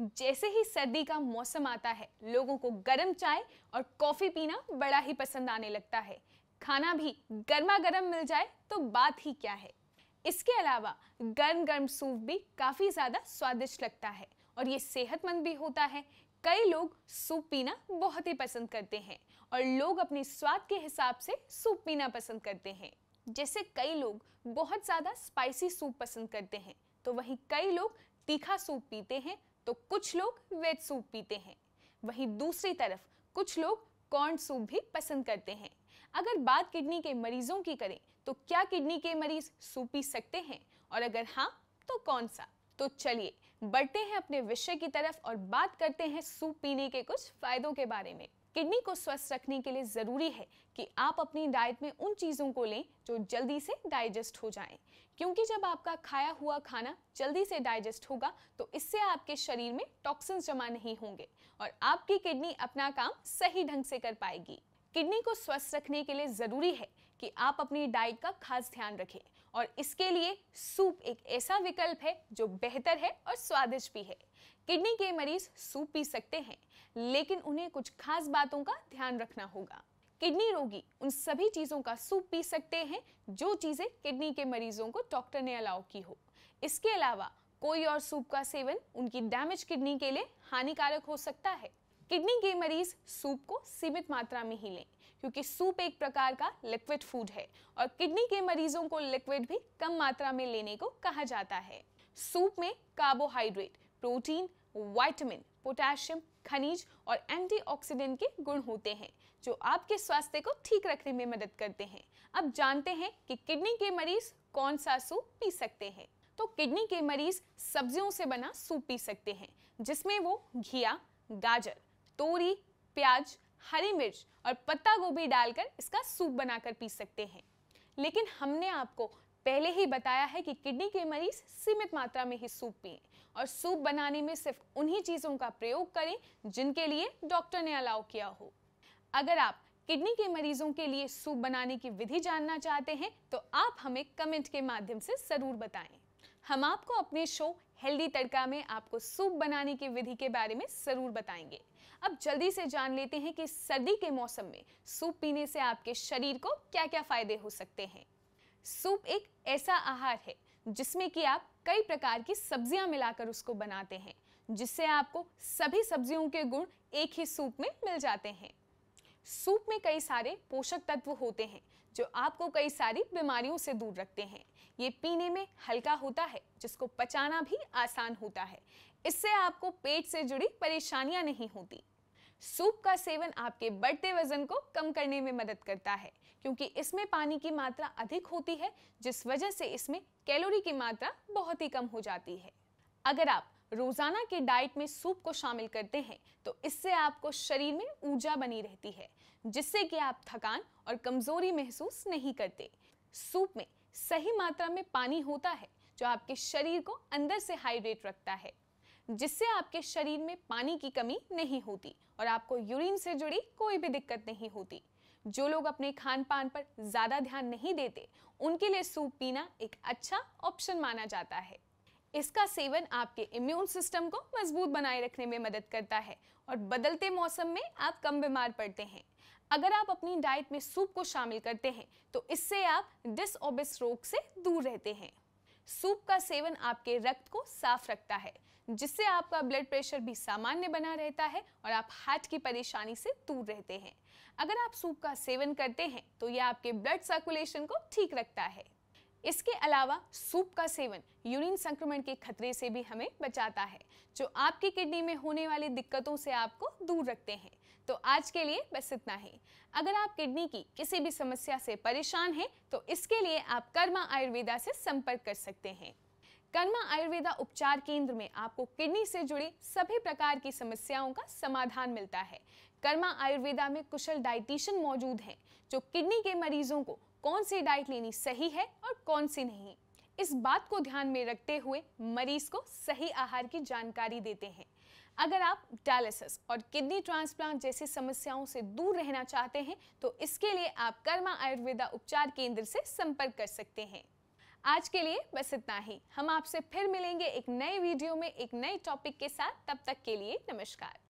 जैसे ही सर्दी का मौसम आता है लोगों को गर्म चाय और कॉफी पीना बड़ा ही पसंद आने लगता है खाना भी गर्मा गर्म मिल जाए तो बात ही क्या है इसके अलावा गर्म गर्म सूप भी काफ़ी ज़्यादा स्वादिष्ट लगता है और ये सेहतमंद भी होता है कई लोग सूप पीना बहुत ही पसंद करते हैं और लोग अपने स्वाद के हिसाब से सूप पीना पसंद करते हैं जैसे कई लोग बहुत ज़्यादा स्पाइसी सूप पसंद करते हैं तो वहीं कई लोग तीखा सूप पीते हैं तो कुछ लोग वेज सूप पीते हैं वहीं दूसरी तरफ कुछ लोग कॉर्न सूप भी पसंद करते हैं अगर बात किडनी के मरीजों की करें तो क्या किडनी के मरीज सूप पी सकते हैं और अगर हाँ तो कौन सा तो चलिए बढ़ते हैं अपने विषय की तरफ और बात करते हैं सूप पीने के कुछ फायदों के बारे में किडनी को स्वस्थ रखने के लिए ज़रूरी है कि आप अपनी डाइट में उन चीज़ों को लें जो जल्दी से डाइजेस्ट हो जाएं क्योंकि जब आपका खाया हुआ खाना जल्दी से डाइजेस्ट होगा तो इससे आपके शरीर में टॉक्सिन्स जमा नहीं होंगे और आपकी किडनी अपना काम सही ढंग से कर पाएगी किडनी को स्वस्थ रखने के लिए ज़रूरी है कि आप अपनी डाइट का खास ध्यान रखें और इसके लिए सूप एक ऐसा विकल्प है जो बेहतर है और स्वादिष्ट भी है किडनी के मरीज सूप पी सकते हैं लेकिन उन्हें कुछ खास बातों का ध्यान रखना होगा किडनी रोगी उन सभी चीज़ों का सूप पी सकते हैं जो चीज़ें किडनी के मरीजों को डॉक्टर ने अलाउ की हो इसके अलावा कोई और सूप का सेवन उनकी डैमेज किडनी के लिए हानिकारक हो सकता है किडनी के मरीज सूप को सीमित मात्रा में ही लें क्योंकि सूप एक प्रकार का लिक्विड फूड है और किडनी के मरीजों को लिक्विड भी कम मात्रा में लेने को कहा जाता है सूप में कार्बोहाइड्रेट प्रोटीन वाइटमिन पोटेशियम खनिज और एंटीऑक्सीडेंट के गुण होते हैं जो आपके स्वास्थ्य को ठीक रखने में मदद करते हैं अब जानते हैं कि किडनी के मरीज कौन सा सूप पी सकते हैं तो किडनी के मरीज सब्जियों से बना सूप पी सकते हैं जिसमें वो घिया गाजर तोरी प्याज हरी मिर्च और पत्ता गोभी डालकर इसका सूप बनाकर पी सकते हैं लेकिन हमने आपको पहले ही बताया है कि किडनी के मरीज सीमित मात्रा में ही सूप पिए और सूप बनाने में सिर्फ उन्हीं चीज़ों का प्रयोग करें जिनके लिए डॉक्टर ने अलाउ किया हो अगर आप किडनी के मरीजों के लिए सूप बनाने की विधि जानना चाहते हैं तो आप हमें कमेंट के माध्यम से ज़रूर बताएं हम आपको अपने शो हेल्दी तड़का में आपको सूप बनाने की विधि के बारे में ज़रूर बताएंगे अब जल्दी से जान लेते हैं कि सर्दी के मौसम में सूप पीने से आपके शरीर को क्या क्या फ़ायदे हो सकते हैं सूप एक ऐसा आहार है जिसमें कि आप कई प्रकार की सब्जियां मिलाकर उसको बनाते हैं जिससे आपको सभी सब्जियों के गुण एक ही सूप में मिल जाते हैं सूप में कई सारे पोषक तत्व होते हैं जो आपको कई सारी बीमारियों से दूर रखते हैं ये पीने में हल्का होता है जिसको पचाना भी आसान होता है इससे आपको पेट से जुड़ी परेशानियां नहीं होती सूप का सेवन आपके बढ़ते वजन को कम करने में मदद करता है क्योंकि इसमें पानी की मात्रा अधिक होती है जिस वजह से इसमें कैलोरी की मात्रा बहुत ही कम हो जाती है अगर आप रोज़ाना के डाइट में सूप को शामिल करते हैं तो इससे आपको शरीर में ऊर्जा बनी रहती है जिससे कि आप थकान और कमज़ोरी महसूस नहीं करते सूप में सही मात्रा में पानी होता है जो आपके शरीर को अंदर से हाइड्रेट रखता है जिससे आपके शरीर में पानी की कमी नहीं होती और आपको यूरिन से जुड़ी कोई भी दिक्कत नहीं होती जो लोग अपने खान पान पर ज़्यादा ध्यान नहीं देते उनके लिए सूप पीना एक अच्छा ऑप्शन माना जाता है इसका सेवन आपके इम्यून सिस्टम को मजबूत बनाए रखने में मदद करता है और बदलते मौसम में आप कम बीमार पड़ते हैं अगर आप अपनी डाइट में सूप को शामिल करते हैं तो इससे आप डिसओबिस रोग से दूर रहते हैं सूप का सेवन आपके रक्त को साफ रखता है जिससे आपका ब्लड प्रेशर भी सामान्य बना रहता है और आप हार्ट की परेशानी से दूर रहते हैं अगर आप सूप का सेवन करते हैं तो यह आपके ब्लड सर्कुलेशन को ठीक रखता है इसके अलावा सूप का सेवन यूरिन संक्रमण के खतरे से भी हमें बचाता है जो आपकी किडनी में होने वाली दिक्कतों से आपको दूर रखते हैं तो आज के लिए बस इतना ही अगर आप किडनी की किसी भी समस्या से परेशान हैं तो इसके लिए आप कर्मा आयुर्वेदा से संपर्क कर सकते हैं कर्मा आयुर्वेदा उपचार केंद्र में आपको किडनी से जुड़ी सभी प्रकार की समस्याओं का समाधान मिलता है कर्मा आयुर्वेदा में कुशल डाइटिशियन मौजूद हैं जो किडनी के मरीजों को कौन सी डाइट लेनी सही है और कौन सी नहीं इस बात को ध्यान में रखते हुए मरीज को सही आहार की जानकारी देते हैं अगर आप डायलिसिस और किडनी ट्रांसप्लांट जैसी समस्याओं से दूर रहना चाहते हैं तो इसके लिए आप कर्मा आयुर्वेदा उपचार केंद्र से संपर्क कर सकते हैं आज के लिए बस इतना ही हम आपसे फिर मिलेंगे एक नए वीडियो में एक नए टॉपिक के साथ तब तक के लिए नमस्कार